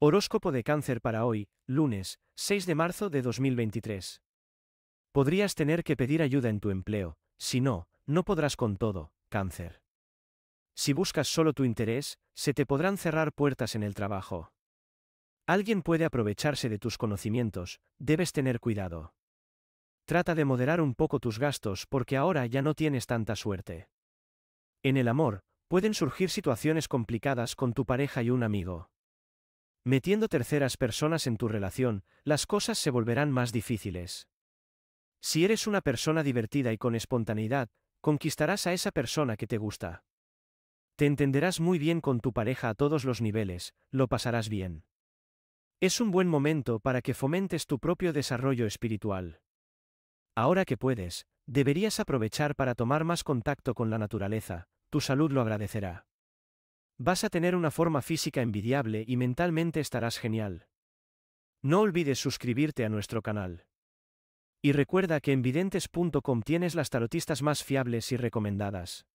Horóscopo de cáncer para hoy, lunes, 6 de marzo de 2023. Podrías tener que pedir ayuda en tu empleo, si no, no podrás con todo, cáncer. Si buscas solo tu interés, se te podrán cerrar puertas en el trabajo. Alguien puede aprovecharse de tus conocimientos, debes tener cuidado. Trata de moderar un poco tus gastos porque ahora ya no tienes tanta suerte. En el amor, pueden surgir situaciones complicadas con tu pareja y un amigo. Metiendo terceras personas en tu relación, las cosas se volverán más difíciles. Si eres una persona divertida y con espontaneidad, conquistarás a esa persona que te gusta. Te entenderás muy bien con tu pareja a todos los niveles, lo pasarás bien. Es un buen momento para que fomentes tu propio desarrollo espiritual. Ahora que puedes, deberías aprovechar para tomar más contacto con la naturaleza, tu salud lo agradecerá. Vas a tener una forma física envidiable y mentalmente estarás genial. No olvides suscribirte a nuestro canal. Y recuerda que en videntes.com tienes las tarotistas más fiables y recomendadas.